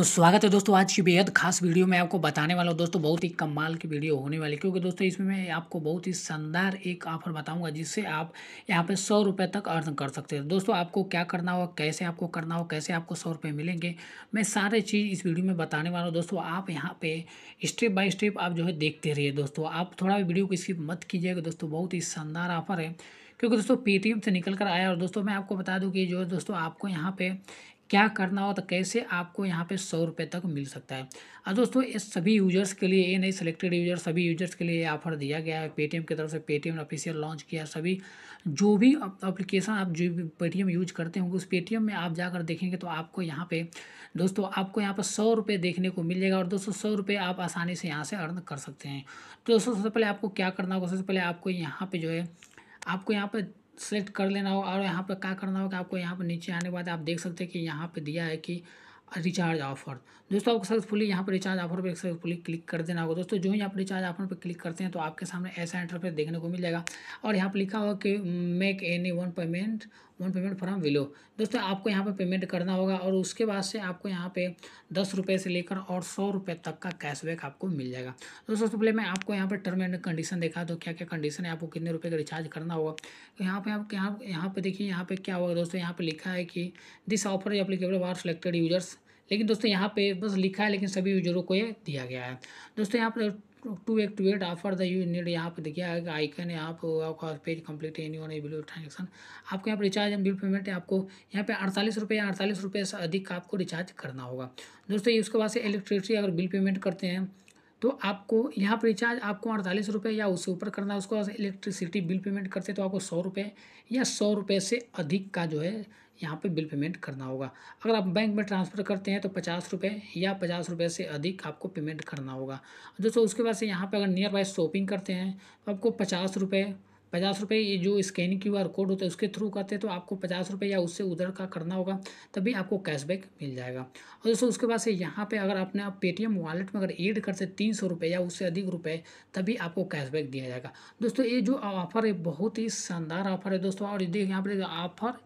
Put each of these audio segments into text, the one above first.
तो स्वागत है दोस्तों आज की बेहद खास वीडियो में आपको बताने वाला हूँ दोस्तों बहुत ही कमाल की वीडियो होने वाली क्योंकि दोस्तों इसमें मैं आपको बहुत ही शानदार एक ऑफर बताऊंगा जिससे आप यहाँ पे सौ रुपये तक अर्न कर सकते हैं दोस्तों आपको क्या करना होगा कैसे आपको करना हो कैसे आपको सौ रुपये मिलेंगे मैं सारे चीज़ इस वीडियो में बताने वाला हूँ दोस्तों आप यहाँ पर स्टेप बाई स्टेप आप जो है देखते रहिए दोस्तों आप थोड़ा वीडियो को स्किप मत कीजिएगा दोस्तों बहुत ही शानदार ऑफर है क्योंकि दोस्तों पेटीएम से निकल कर आया और दोस्तों मैं आपको बता दूं कि जो दोस्तों आपको यहाँ पे क्या करना हो तो कैसे आपको यहाँ पे सौ रुपये तक मिल सकता है अब दोस्तों ये सभी यूजर्स के लिए ये नहीं सिलेक्टेड यूजर सभी यूजर्स के लिए ऑफर दिया गया है पेटीएम की तरफ से पेटीएम ने ऑफिशियल लॉन्च किया सभी जो भी अप्लीकेशन आप जो भी पेटीएम यूज करते होंगे उस पेटीएम में आप जाकर देखेंगे तो आपको यहाँ पर दोस्तों आपको यहाँ पर सौ रुपये देखने को मिल जाएगा और दोस्तों सौ रुपये आप आसानी से यहाँ से अर्न कर सकते हैं तो दोस्तों सबसे पहले आपको क्या करना होगा सबसे पहले आपको यहाँ पर जो है आपको यहाँ पर सेलेक्ट कर लेना हो और यहाँ पर क्या करना होगा आपको यहाँ पर नीचे आने के बाद आप देख सकते हैं कि यहाँ पर दिया है कि रिचार्ज ऑफर दोस्तों आपको सक्सेसफुली यहाँ पर रिचार्ज ऑफर पर सक्सेसफुली क्लिक कर देना होगा दोस्तों जो ही आप रिचार्ज ऑफर पर क्लिक करते हैं तो आपके सामने ऐसा इंटरफेस देखने को मिल जाएगा और यहाँ पर लिखा होगा कि make any one payment one payment from below दोस्तों आपको यहाँ पर पेमेंट करना होगा और उसके बाद से आपको यहाँ पे दस रुपये से लेकर और सौ रुपये तक का कैशबैक आपको मिल जाएगा दोस्तों सबसे पहले मैं आपको यहाँ पर टर्म एंड कंडीशन देखा तो क्या क्या कंडीशन है आपको कितने रुपये का रिचार्ज करना होगा तो यहाँ पर आप यहाँ यहाँ पर देखिए यहाँ पर क्या होगा दोस्तों यहाँ पर लिखा है कि this offer is applicable for selected users लेकिन दोस्तों यहाँ पे बस लिखा है लेकिन सभी यूजरों को ये दिया गया है दोस्तों यहाँ पर to activate offer the you need यहाँ पर देखिए आइकन है यहाँ पर आपका पेज कंप्लीट है एनी वन बिलो ट्रांजेक्शन आपको यहाँ पर रिचार्ज एंड बिल पेमेंट है आपको यहाँ पे अड़तालीस रुपये या अड़तालीस रुपये से अधिक का आपको रिचार्ज करना होगा दोस्तों उसके बाद से इलेक्ट्रिसिटी अगर बिल पेमेंट करते हैं तो आपको यहाँ पर रिचार्ज आपको अड़तालीस रुपये या उससे ऊपर करना है उसके बाद इलेक्ट्रिसिटी बिल पेमेंट करते हैं तो आपको सौ रुपये या सौ रुपये से अधिक का जो है यहाँ पे बिल पेमेंट करना होगा अगर आप बैंक में ट्रांसफ़र करते हैं तो पचास रुपये या पचास रुपये से अधिक आपको पेमेंट करना होगा दोस्तों उसके बाद से यहाँ पर अगर नियर बाय शॉपिंग करते हैं तो आपको पचास रुपये पचास रुपये ये जो स्कैन क्यू आर कोड होता है उसके थ्रू करते हैं तो आपको पचास रुपये या उससे उधर का करना होगा तभी आपको कैशबैक मिल जाएगा और दोस्तों उसके बाद से यहाँ पे अगर आपने आप पेटीएम वॉलेट में अगर एड करते तीन सौ रुपये या उससे अधिक रुपये तभी आपको कैशबैक दिया जाएगा दोस्तों ये जो ऑफर है बहुत ही शानदार ऑफर है दोस्तों और देखिए यहाँ पर ऑफर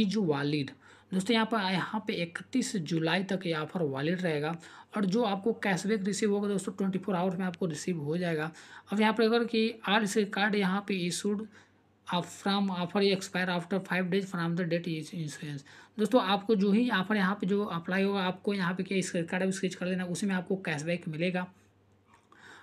इज वॉलिड दोस्तों यहाँ पर यहाँ पे इकतीस जुलाई तक ये ऑफर वैलिड रहेगा और जो आपको कैशबैक रिसीव होगा दोस्तों ट्वेंटी फोर आवर्स में आपको रिसीव हो जाएगा अब यहाँ पर अगर कि आर सी कार्ड यहाँ पे issued from offer expire after five days from the date insurance दोस्तों आपको जो ही ऑफर यहाँ पे जो अप्लाई होगा आपको यहाँ पे क्या स्क्रेच कार्ड स्क्रेच कर देना उसी में आपको कैशबैक मिलेगा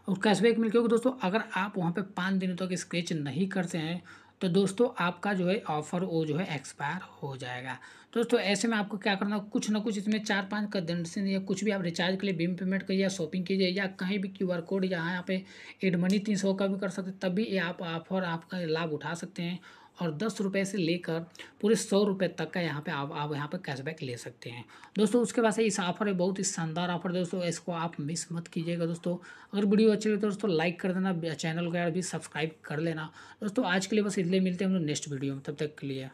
और कैशबैक मिल क्योंकि दोस्तों अगर आप वहाँ पे पाँच दिनों तक तो स्क्रेच नहीं करते हैं तो दोस्तों आपका जो है ऑफ़र वो जो है एक्सपायर हो जाएगा दोस्तों ऐसे में आपको क्या करना कुछ ना कुछ इसमें चार पाँच कंडीशन या कुछ भी आप रिचार्ज के लिए बीम पेमेंट करिए या शॉपिंग कीजिए या कहीं भी क्यू आर कोड यहाँ पे एड मनी तीन सौ का भी कर सकते तब भी ये आप ऑफर आपका लाभ उठा सकते हैं और दस रुपये से लेकर पूरे सौ रुपये तक का यहाँ पे आप आप यहाँ पे कैशबैक ले सकते हैं दोस्तों उसके बाद से इस ऑफर है बहुत ही शानदार ऑफर दोस्तों इसको आप मिस मत कीजिएगा दोस्तों अगर वीडियो अच्छी लगे तो दोस्तों लाइक कर देना चैनल को यार भी सब्सक्राइब कर लेना दोस्तों आज के लिए बस इसलिए मिलते हैं हम लोग नेक्स्ट वीडियो में तब तक के लिए